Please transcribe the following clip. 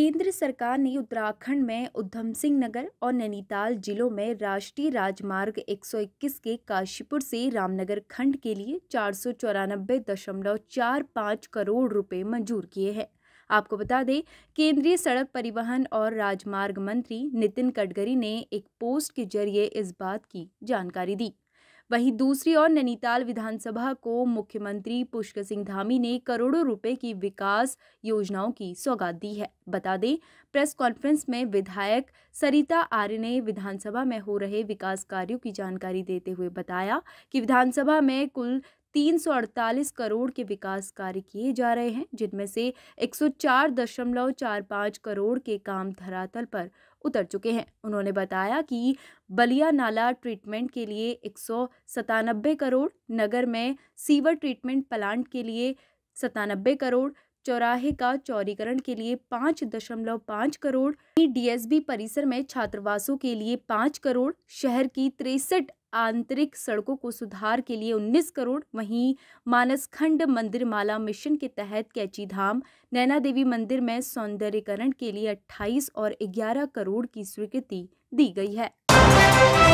केंद्र सरकार ने उत्तराखंड में उधम सिंह नगर और नैनीताल जिलों में राष्ट्रीय राजमार्ग 121 के काशीपुर से रामनगर खंड के लिए चार करोड़ रुपए मंजूर किए हैं आपको बता दें केंद्रीय सड़क परिवहन और राजमार्ग मंत्री नितिन गडकरी ने एक पोस्ट के जरिए इस बात की जानकारी दी वहीं दूसरी ओर नैनीताल विधानसभा को मुख्यमंत्री पुष्कर सिंह धामी ने करोड़ों रुपए की विकास योजनाओं की सौगात दी है बता दें प्रेस कॉन्फ्रेंस में विधायक सरिता आर्य ने विधानसभा में हो रहे विकास कार्यों की जानकारी देते हुए बताया कि विधानसभा में कुल 348 करोड़ के विकास कार्य किए जा रहे हैं जिनमें से 104.45 करोड़ के काम धरातल पर उतर चुके हैं उन्होंने बताया कि बलिया नाला ट्रीटमेंट के लिए एक करोड़ नगर में सीवर ट्रीटमेंट प्लांट के लिए सतानबे करोड़ चौराहे का चौरीकरण के लिए पाँच दशमलव पाँच करोड़ डीएसबी परिसर में छात्रवासों के लिए पाँच करोड़ शहर की तिरसठ आंतरिक सड़कों को सुधार के लिए 19 करोड़ वहीं मानसखंड मंदिर माला मिशन के तहत कैची धाम नैना देवी मंदिर में सौंदर्यकरण के लिए 28 और 11 करोड़ की स्वीकृति दी गई है